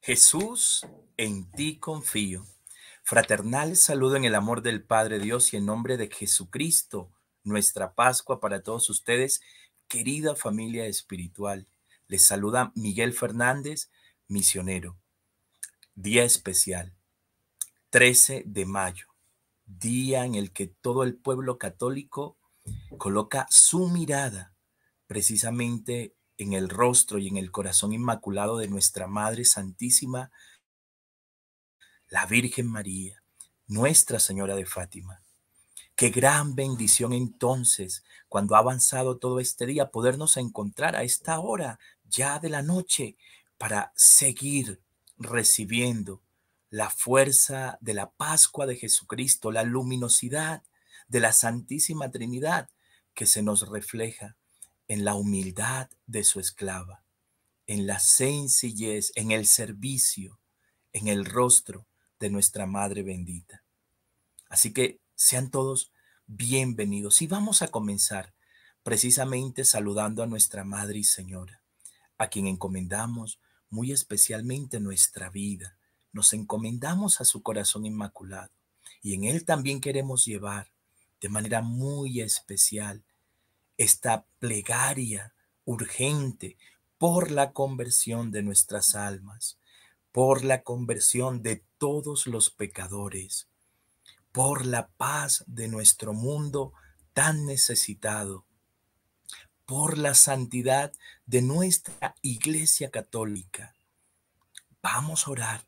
Jesús, en ti confío. Fraternal saludo en el amor del Padre Dios y en nombre de Jesucristo, nuestra Pascua para todos ustedes, querida familia espiritual. Les saluda Miguel Fernández, misionero. Día especial, 13 de mayo, día en el que todo el pueblo católico coloca su mirada precisamente en el rostro y en el corazón inmaculado de nuestra Madre Santísima la Virgen María, Nuestra Señora de Fátima. Qué gran bendición entonces, cuando ha avanzado todo este día, podernos encontrar a esta hora ya de la noche para seguir recibiendo la fuerza de la Pascua de Jesucristo, la luminosidad de la Santísima Trinidad que se nos refleja en la humildad de su esclava, en la sencillez, en el servicio, en el rostro de nuestra Madre bendita. Así que sean todos bienvenidos y vamos a comenzar precisamente saludando a nuestra Madre y Señora, a quien encomendamos muy especialmente nuestra vida. Nos encomendamos a su corazón inmaculado y en él también queremos llevar de manera muy especial esta plegaria urgente por la conversión de nuestras almas, por la conversión de todos los pecadores, por la paz de nuestro mundo tan necesitado, por la santidad de nuestra Iglesia Católica. Vamos a orar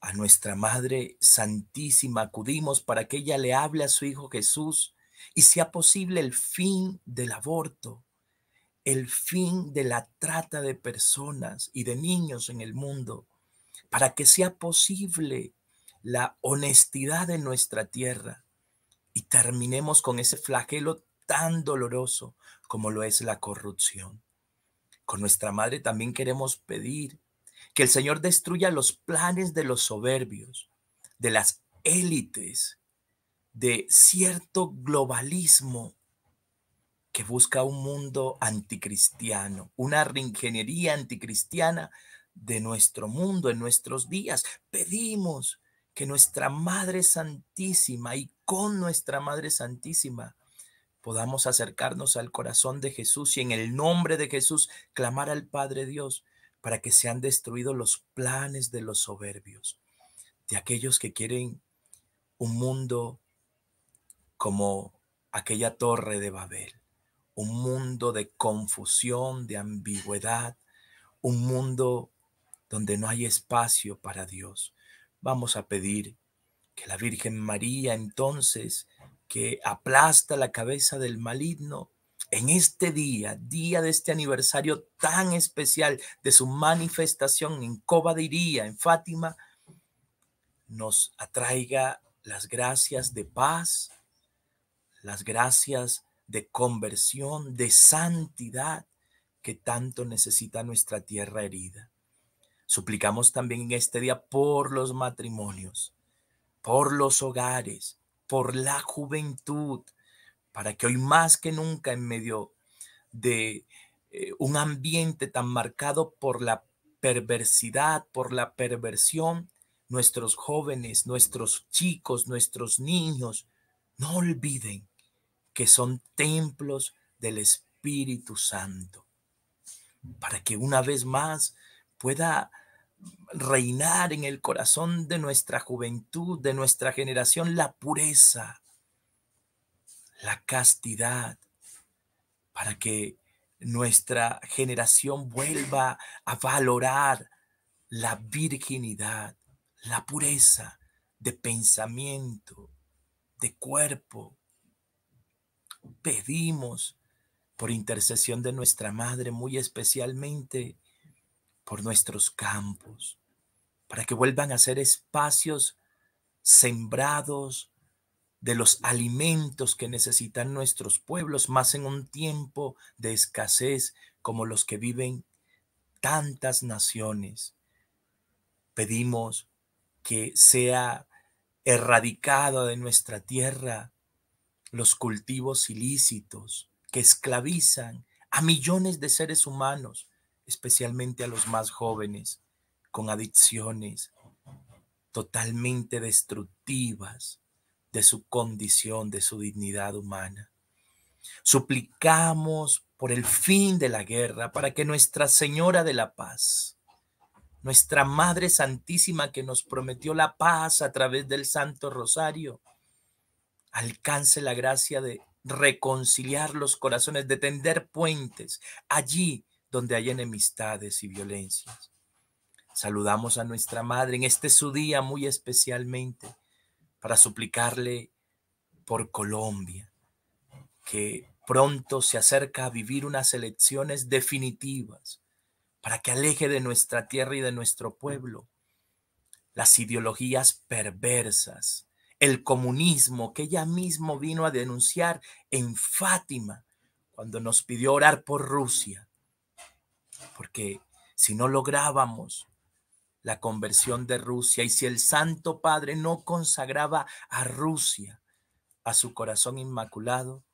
a nuestra Madre Santísima, acudimos para que ella le hable a su Hijo Jesús y sea posible el fin del aborto, el fin de la trata de personas y de niños en el mundo para que sea posible la honestidad en nuestra tierra y terminemos con ese flagelo tan doloroso como lo es la corrupción. Con nuestra madre también queremos pedir que el Señor destruya los planes de los soberbios, de las élites, de cierto globalismo que busca un mundo anticristiano, una reingeniería anticristiana de nuestro mundo en nuestros días. Pedimos que nuestra Madre Santísima y con nuestra Madre Santísima podamos acercarnos al corazón de Jesús y en el nombre de Jesús clamar al Padre Dios para que sean destruidos los planes de los soberbios, de aquellos que quieren un mundo como aquella torre de Babel, un mundo de confusión, de ambigüedad, un mundo donde no hay espacio para Dios. Vamos a pedir que la Virgen María entonces, que aplasta la cabeza del maligno, en este día, día de este aniversario tan especial de su manifestación en Coba en Fátima, nos atraiga las gracias de paz, las gracias de conversión, de santidad que tanto necesita nuestra tierra herida. Suplicamos también en este día por los matrimonios, por los hogares, por la juventud, para que hoy más que nunca en medio de eh, un ambiente tan marcado por la perversidad, por la perversión, nuestros jóvenes, nuestros chicos, nuestros niños, no olviden que son templos del Espíritu Santo, para que una vez más pueda reinar en el corazón de nuestra juventud, de nuestra generación, la pureza, la castidad, para que nuestra generación vuelva a valorar la virginidad, la pureza de pensamiento, de cuerpo. Pedimos por intercesión de nuestra Madre muy especialmente por nuestros campos, para que vuelvan a ser espacios sembrados de los alimentos que necesitan nuestros pueblos, más en un tiempo de escasez como los que viven tantas naciones. Pedimos que sea erradicado de nuestra tierra los cultivos ilícitos que esclavizan a millones de seres humanos, especialmente a los más jóvenes, con adicciones totalmente destructivas de su condición, de su dignidad humana. Suplicamos por el fin de la guerra, para que Nuestra Señora de la Paz, nuestra Madre Santísima que nos prometió la paz a través del Santo Rosario, alcance la gracia de reconciliar los corazones, de tender puentes allí donde hay enemistades y violencias. Saludamos a nuestra Madre en este su día muy especialmente para suplicarle por Colombia, que pronto se acerca a vivir unas elecciones definitivas para que aleje de nuestra tierra y de nuestro pueblo las ideologías perversas, el comunismo que ella mismo vino a denunciar en Fátima cuando nos pidió orar por Rusia porque si no lográbamos la conversión de Rusia y si el Santo Padre no consagraba a Rusia a su corazón inmaculado,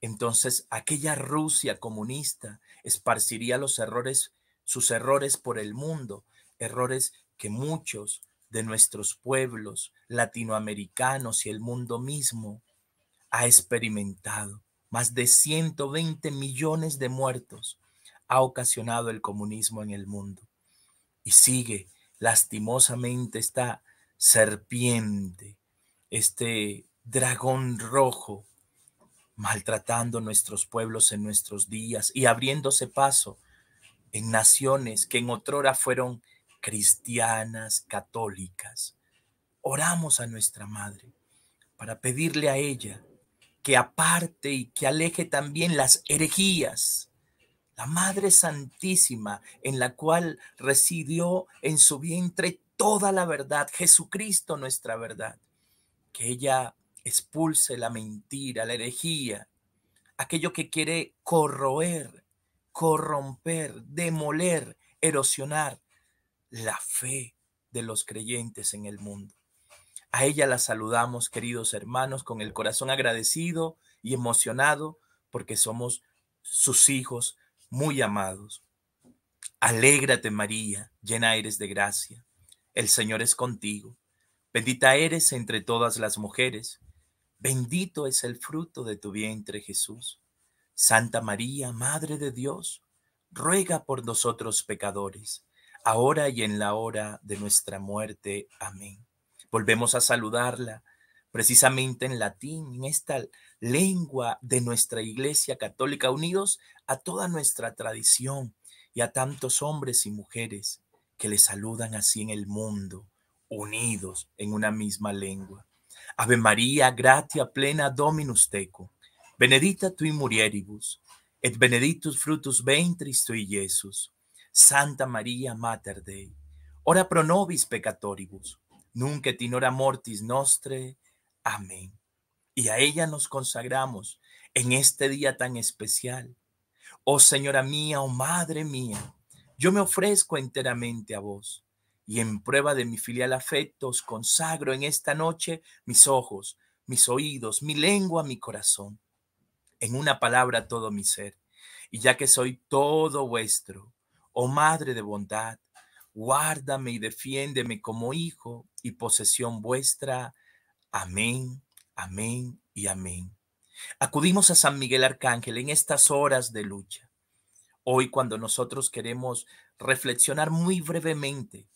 entonces aquella Rusia comunista esparciría los errores, sus errores por el mundo, errores que muchos de nuestros pueblos latinoamericanos y el mundo mismo ha experimentado. Más de 120 millones de muertos ha ocasionado el comunismo en el mundo. Y sigue, lastimosamente, esta serpiente, este dragón rojo, maltratando nuestros pueblos en nuestros días y abriéndose paso en naciones que en otrora fueron cristianas, católicas. Oramos a nuestra Madre para pedirle a ella que aparte y que aleje también las herejías, la Madre Santísima, en la cual residió en su vientre toda la verdad, Jesucristo nuestra verdad, que ella expulse la mentira, la herejía, aquello que quiere corroer, corromper, demoler, erosionar la fe de los creyentes en el mundo. A ella la saludamos, queridos hermanos, con el corazón agradecido y emocionado porque somos sus hijos, muy amados. Alégrate María, llena eres de gracia. El Señor es contigo. Bendita eres entre todas las mujeres. Bendito es el fruto de tu vientre Jesús. Santa María, Madre de Dios, ruega por nosotros pecadores, ahora y en la hora de nuestra muerte. Amén. Volvemos a saludarla precisamente en latín, en esta lengua de nuestra Iglesia Católica, unidos a toda nuestra tradición y a tantos hombres y mujeres que le saludan así en el mundo, unidos en una misma lengua. Ave María, gratia plena Dominus Teco, benedicta tu murieribus, et benedictus frutus ventris y Jesús. Santa María, Mater Dei, ora pro nobis peccatoribus, nunc et in mortis nostre. Amén y a ella nos consagramos en este día tan especial. Oh Señora mía, oh Madre mía, yo me ofrezco enteramente a vos y en prueba de mi filial afecto os consagro en esta noche mis ojos, mis oídos, mi lengua, mi corazón, en una palabra todo mi ser. Y ya que soy todo vuestro, oh Madre de bondad, guárdame y defiéndeme como hijo y posesión vuestra. Amén Amén y amén. Acudimos a San Miguel Arcángel en estas horas de lucha. Hoy cuando nosotros queremos reflexionar muy brevemente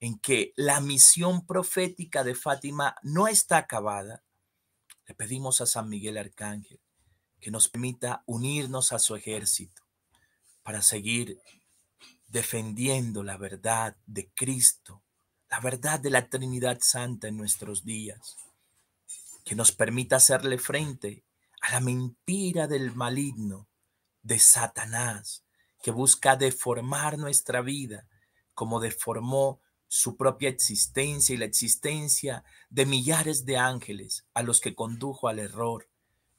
en que la misión profética de Fátima no está acabada, le pedimos a San Miguel Arcángel que nos permita unirnos a su ejército para seguir defendiendo la verdad de Cristo, la verdad de la Trinidad Santa en nuestros días que nos permita hacerle frente a la mentira del maligno, de Satanás, que busca deformar nuestra vida como deformó su propia existencia y la existencia de millares de ángeles a los que condujo al error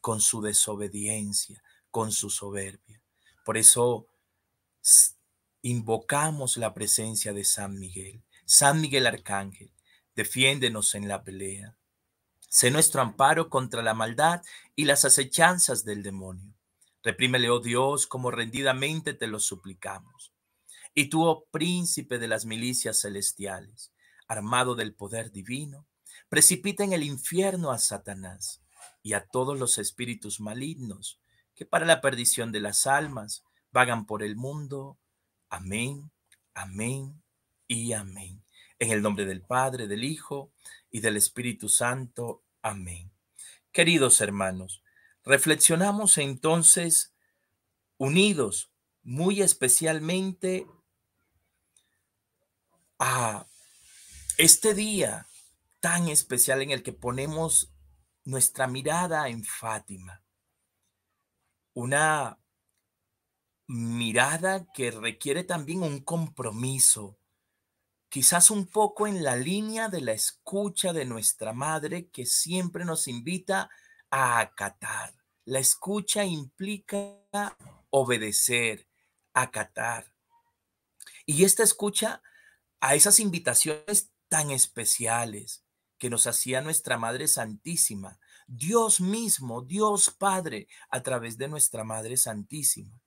con su desobediencia, con su soberbia. Por eso invocamos la presencia de San Miguel. San Miguel Arcángel, defiéndenos en la pelea Sé nuestro amparo contra la maldad y las acechanzas del demonio. Reprímele, oh Dios, como rendidamente te lo suplicamos. Y tú, oh príncipe de las milicias celestiales, armado del poder divino, precipita en el infierno a Satanás y a todos los espíritus malignos que para la perdición de las almas vagan por el mundo. Amén, amén y amén. En el nombre del Padre, del Hijo y del Espíritu Santo. Amén. Queridos hermanos, reflexionamos entonces unidos muy especialmente a este día tan especial en el que ponemos nuestra mirada en Fátima. Una mirada que requiere también un compromiso quizás un poco en la línea de la escucha de nuestra madre que siempre nos invita a acatar. La escucha implica obedecer, acatar. Y esta escucha a esas invitaciones tan especiales que nos hacía nuestra Madre Santísima, Dios mismo, Dios Padre, a través de nuestra Madre Santísima,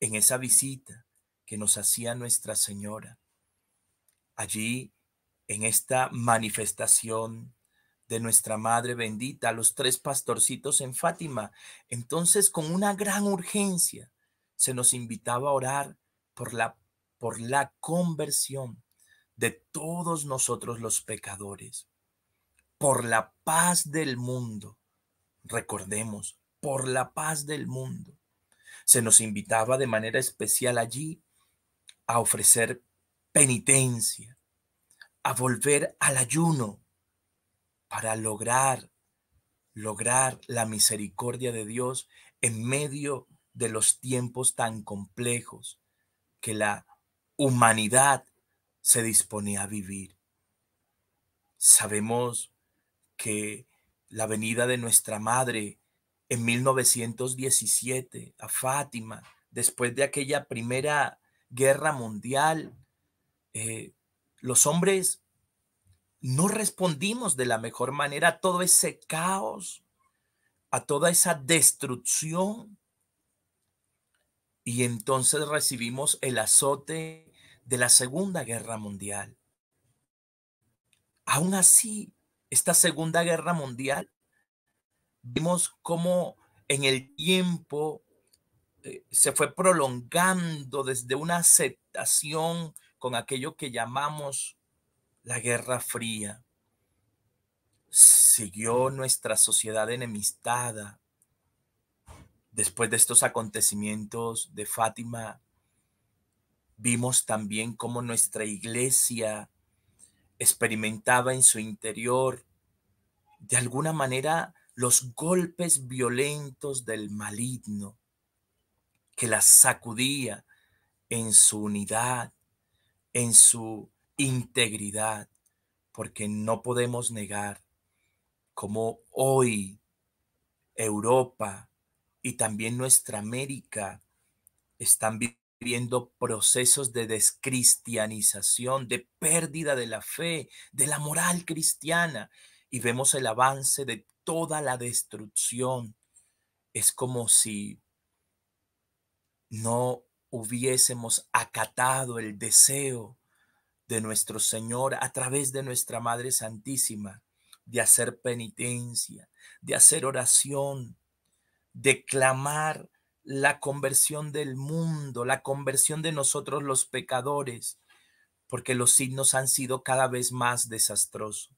en esa visita que nos hacía Nuestra Señora allí en esta manifestación de nuestra Madre bendita, los tres pastorcitos en Fátima. Entonces, con una gran urgencia, se nos invitaba a orar por la, por la conversión de todos nosotros los pecadores, por la paz del mundo. Recordemos, por la paz del mundo. Se nos invitaba de manera especial allí a ofrecer penitencia, a volver al ayuno para lograr, lograr la misericordia de Dios en medio de los tiempos tan complejos que la humanidad se disponía a vivir. Sabemos que la venida de nuestra madre en 1917 a Fátima, después de aquella primera guerra mundial, eh, los hombres no respondimos de la mejor manera a todo ese caos, a toda esa destrucción. Y entonces recibimos el azote de la Segunda Guerra Mundial. Aún así, esta Segunda Guerra Mundial, vimos cómo en el tiempo eh, se fue prolongando desde una aceptación con aquello que llamamos la Guerra Fría. Siguió nuestra sociedad enemistada. Después de estos acontecimientos de Fátima, vimos también cómo nuestra iglesia experimentaba en su interior, de alguna manera, los golpes violentos del maligno que la sacudía en su unidad, en su integridad, porque no podemos negar cómo hoy Europa y también nuestra América están viviendo procesos de descristianización, de pérdida de la fe, de la moral cristiana, y vemos el avance de toda la destrucción. Es como si no hubiésemos acatado el deseo de nuestro Señor a través de nuestra Madre Santísima, de hacer penitencia, de hacer oración, de clamar la conversión del mundo, la conversión de nosotros los pecadores, porque los signos han sido cada vez más desastrosos.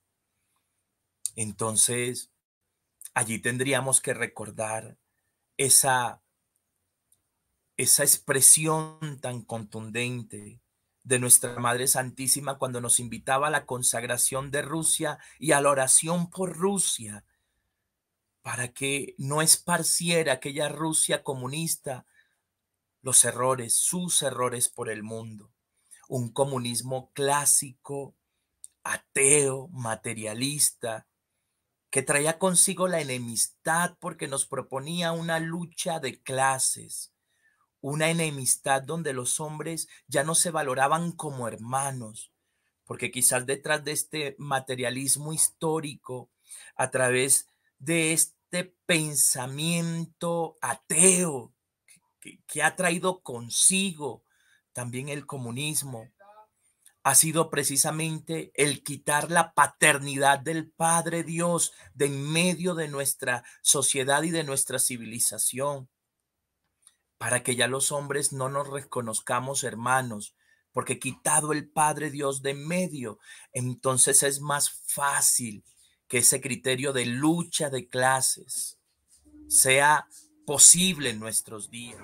Entonces, allí tendríamos que recordar esa esa expresión tan contundente de nuestra Madre Santísima cuando nos invitaba a la consagración de Rusia y a la oración por Rusia, para que no esparciera aquella Rusia comunista los errores, sus errores por el mundo. Un comunismo clásico, ateo, materialista, que traía consigo la enemistad porque nos proponía una lucha de clases una enemistad donde los hombres ya no se valoraban como hermanos, porque quizás detrás de este materialismo histórico, a través de este pensamiento ateo que, ha traído consigo también el comunismo, ha sido precisamente el quitar la paternidad del Padre Dios de en medio de nuestra sociedad y de nuestra civilización para que ya los hombres no nos reconozcamos hermanos, porque quitado el Padre Dios de medio, entonces es más fácil que ese criterio de lucha de clases sea posible en nuestros días.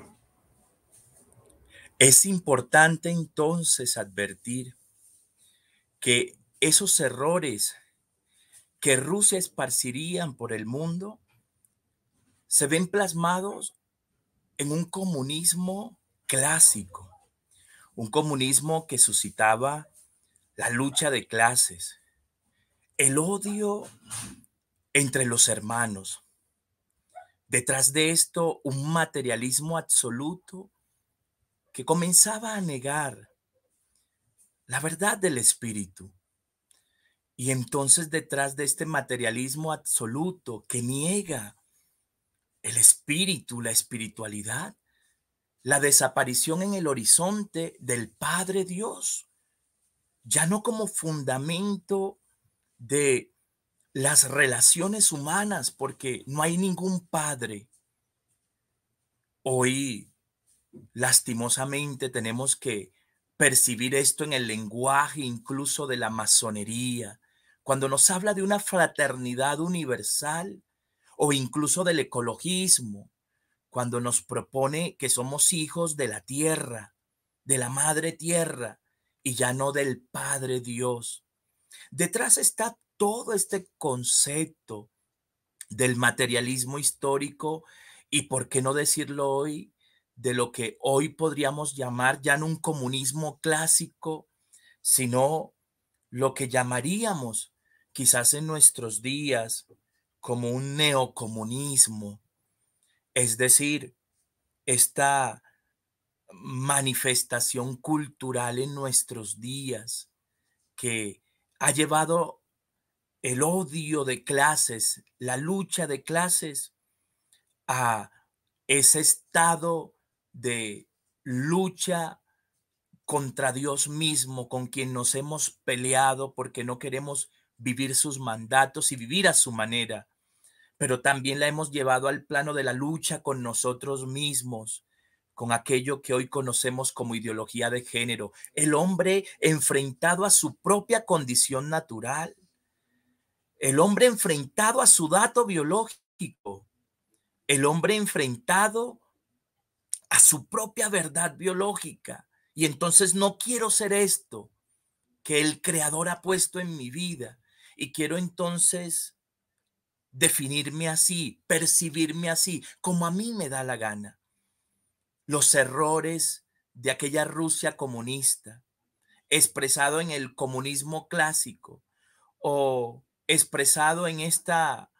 Es importante entonces advertir que esos errores que Rusia esparcirían por el mundo se ven plasmados en un comunismo clásico, un comunismo que suscitaba la lucha de clases, el odio entre los hermanos. Detrás de esto, un materialismo absoluto que comenzaba a negar la verdad del espíritu. Y entonces detrás de este materialismo absoluto que niega el espíritu, la espiritualidad, la desaparición en el horizonte del Padre Dios, ya no como fundamento de las relaciones humanas, porque no hay ningún Padre. Hoy, lastimosamente, tenemos que percibir esto en el lenguaje incluso de la masonería, cuando nos habla de una fraternidad universal o incluso del ecologismo, cuando nos propone que somos hijos de la tierra, de la madre tierra, y ya no del Padre Dios. Detrás está todo este concepto del materialismo histórico y, por qué no decirlo hoy, de lo que hoy podríamos llamar ya no un comunismo clásico, sino lo que llamaríamos quizás en nuestros días como un neocomunismo, es decir, esta manifestación cultural en nuestros días que ha llevado el odio de clases, la lucha de clases a ese estado de lucha contra Dios mismo, con quien nos hemos peleado porque no queremos vivir sus mandatos y vivir a su manera, pero también la hemos llevado al plano de la lucha con nosotros mismos, con aquello que hoy conocemos como ideología de género, el hombre enfrentado a su propia condición natural, el hombre enfrentado a su dato biológico, el hombre enfrentado a su propia verdad biológica. Y entonces no quiero ser esto que el Creador ha puesto en mi vida. Y quiero entonces definirme así, percibirme así, como a mí me da la gana. Los errores de aquella Rusia comunista, expresado en el comunismo clásico o expresado en esta,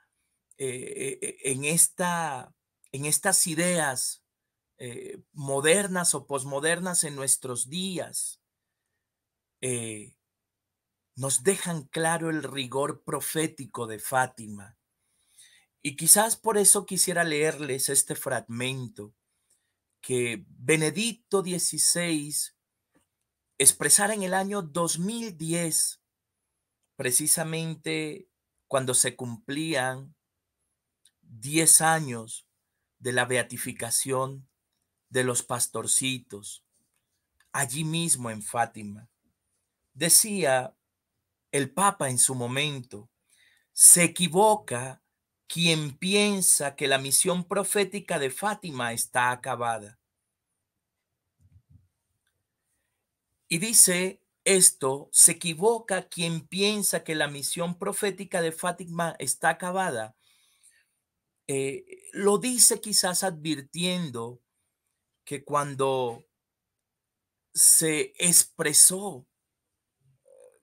eh, eh, en esta, en estas ideas eh, modernas o posmodernas en nuestros días, nos dejan claro el rigor profético de Fátima y quizás por eso quisiera leerles este fragmento que Benedicto XVI expresara en el año 2010, precisamente cuando se cumplían 10 años de la beatificación de los pastorcitos, allí mismo en Fátima. Decía el Papa en su momento, se equivoca quien piensa que la misión profética de Fátima está acabada. Y dice esto, se equivoca quien piensa que la misión profética de Fátima está acabada. Eh, lo dice quizás advirtiendo que cuando se expresó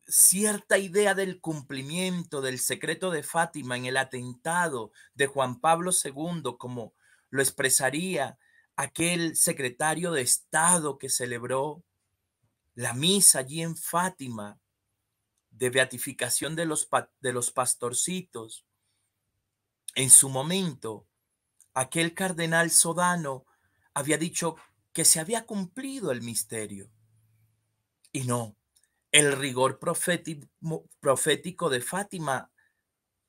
cierta idea del cumplimiento del secreto de Fátima en el atentado de Juan Pablo II, como lo expresaría aquel secretario de Estado que celebró la misa allí en Fátima de beatificación de los, de los pastorcitos. En su momento, aquel cardenal Sodano había dicho que se había cumplido el misterio. Y no, el rigor profético de Fátima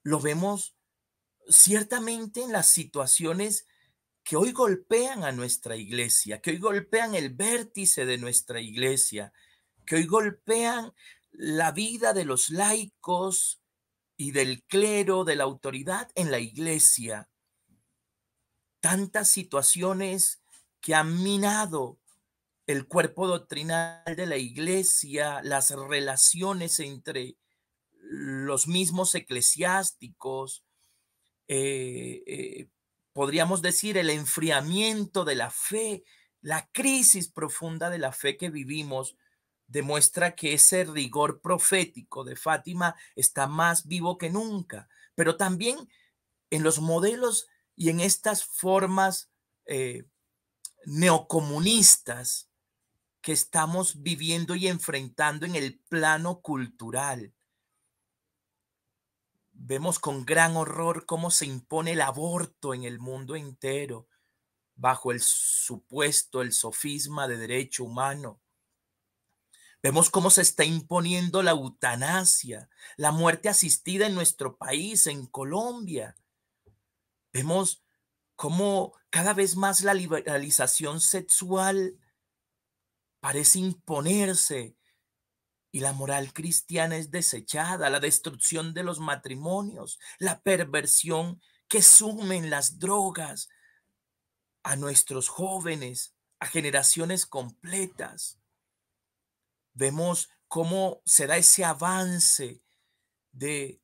lo vemos ciertamente en las situaciones que hoy golpean a nuestra iglesia, que hoy golpean el vértice de nuestra iglesia, que hoy golpean la vida de los laicos y del clero, de la autoridad en la iglesia. Tantas situaciones que han minado el cuerpo doctrinal de la iglesia, las relaciones entre los mismos eclesiásticos, eh, eh, podríamos decir el enfriamiento de la fe, la crisis profunda de la fe que vivimos, demuestra que ese rigor profético de Fátima está más vivo que nunca, pero también en los modelos y en estas formas eh, neocomunistas que estamos viviendo y enfrentando en el plano cultural. Vemos con gran horror cómo se impone el aborto en el mundo entero bajo el supuesto, el sofisma de derecho humano. Vemos cómo se está imponiendo la eutanasia, la muerte asistida en nuestro país, en Colombia. Vemos cómo cada vez más la liberalización sexual parece imponerse y la moral cristiana es desechada, la destrucción de los matrimonios, la perversión que sumen las drogas a nuestros jóvenes, a generaciones completas. Vemos cómo se da ese avance de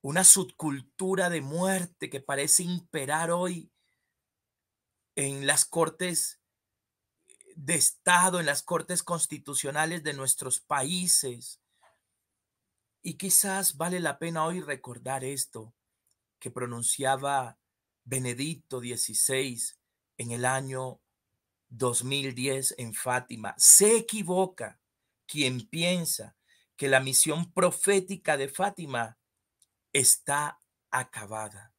una subcultura de muerte que parece imperar hoy en las cortes de Estado en las cortes constitucionales de nuestros países. Y quizás vale la pena hoy recordar esto que pronunciaba Benedicto XVI en el año 2010 en Fátima. Se equivoca quien piensa que la misión profética de Fátima está acabada.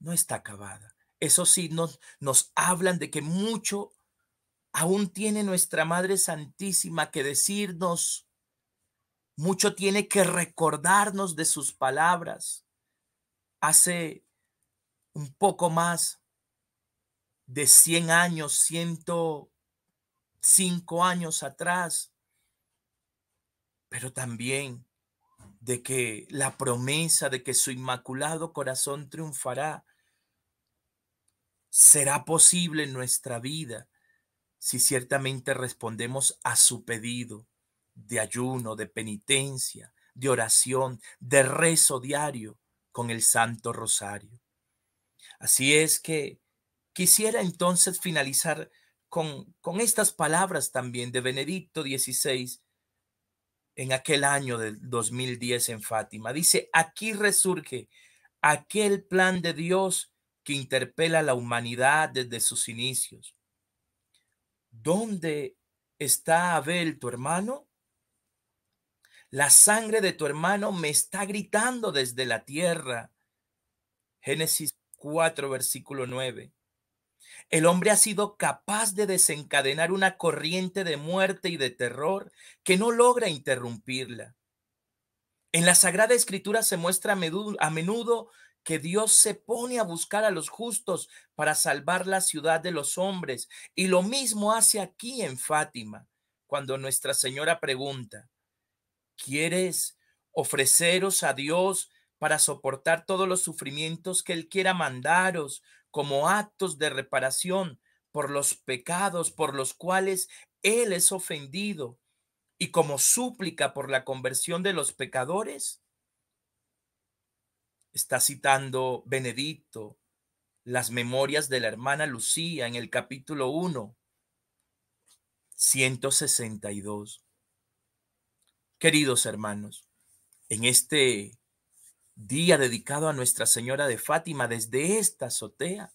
No está acabada. Esos signos nos hablan de que mucho aún tiene nuestra Madre Santísima que decirnos, mucho tiene que recordarnos de sus palabras. Hace un poco más de 100 años, 105 años atrás, pero también de que la promesa de que su inmaculado corazón triunfará será posible en nuestra vida si ciertamente respondemos a su pedido de ayuno, de penitencia, de oración, de rezo diario con el Santo Rosario. Así es que quisiera entonces finalizar con, estas palabras también de Benedicto XVI en aquel año del 2010 en Fátima. Dice, aquí resurge aquel plan de Dios que interpela a la humanidad desde sus inicios ¿Dónde está Abel, tu hermano? La sangre de tu hermano me está gritando desde la tierra. Génesis 4, versículo 9. El hombre ha sido capaz de desencadenar una corriente de muerte y de terror que no logra interrumpirla. En la Sagrada Escritura se muestra a menudo que Dios se pone a buscar a los justos para salvar la ciudad de los hombres. Y lo mismo hace aquí en Fátima, cuando Nuestra Señora pregunta, ¿quieres ofreceros a Dios para soportar todos los sufrimientos que Él quiera mandaros como actos de reparación por los pecados por los cuales Él es ofendido y como súplica por la conversión de los pecadores? está citando Benedicto las memorias de la hermana Lucía en el capítulo 1, 162. Queridos hermanos, en este día dedicado a Nuestra Señora de Fátima, desde esta azotea,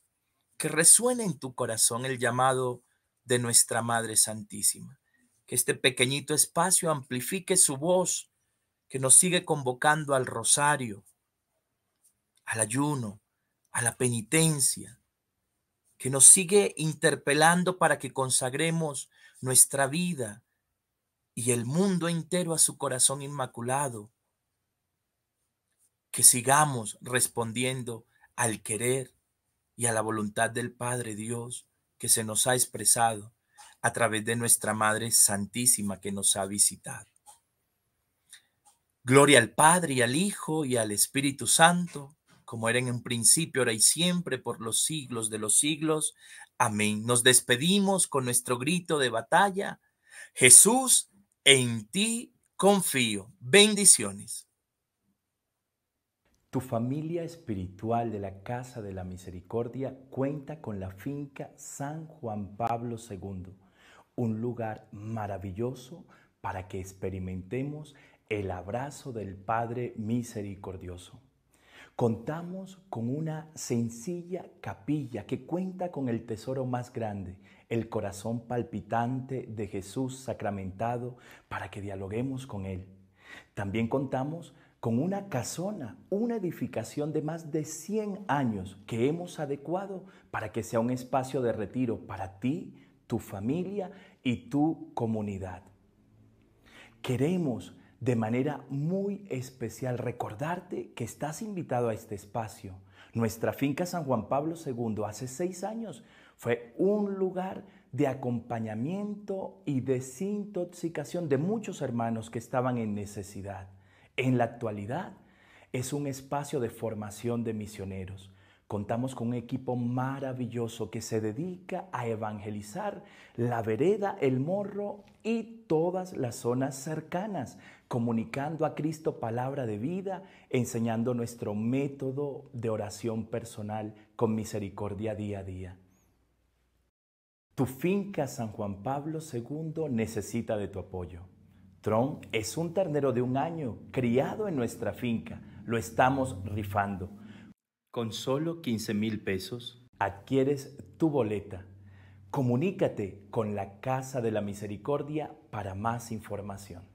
que resuene en tu corazón el llamado de nuestra Madre Santísima. Que este pequeñito espacio amplifique su voz, que nos sigue convocando al rosario, al ayuno, a la penitencia, que nos sigue interpelando para que consagremos nuestra vida y el mundo entero a su corazón inmaculado, que sigamos respondiendo al querer y a la voluntad del Padre Dios que se nos ha expresado a través de nuestra Madre Santísima que nos ha visitado. Gloria al Padre y al Hijo y al Espíritu Santo como era en principio, ahora y siempre, por los siglos de los siglos. Amén. Nos despedimos con nuestro grito de batalla. Jesús, en ti confío. Bendiciones. Tu familia espiritual de la Casa de la Misericordia cuenta con la finca San Juan Pablo II, un lugar maravilloso para que experimentemos el abrazo del Padre Misericordioso. Contamos con una sencilla capilla que cuenta con el tesoro más grande, el corazón palpitante de Jesús sacramentado, para que dialoguemos con Él. También contamos con una casona, una edificación de más de 100 años que hemos adecuado para que sea un espacio de retiro para ti, tu familia y tu comunidad. Queremos de manera muy especial recordarte que estás invitado a este espacio. Nuestra finca San Juan Pablo II hace seis años fue un lugar de acompañamiento y desintoxicación de muchos hermanos que estaban en necesidad. En la actualidad es un espacio de formación de misioneros. Contamos con un equipo maravilloso que se dedica a evangelizar la vereda, el morro y todas las zonas cercanas, comunicando a Cristo palabra de vida, enseñando nuestro método de oración personal con misericordia día a día. Tu finca San Juan Pablo II necesita de tu apoyo. Tron es un ternero de un año criado en nuestra finca. Lo estamos rifando. Con solo 15 mil pesos adquieres tu boleta. Comunícate con la Casa de la Misericordia para más información.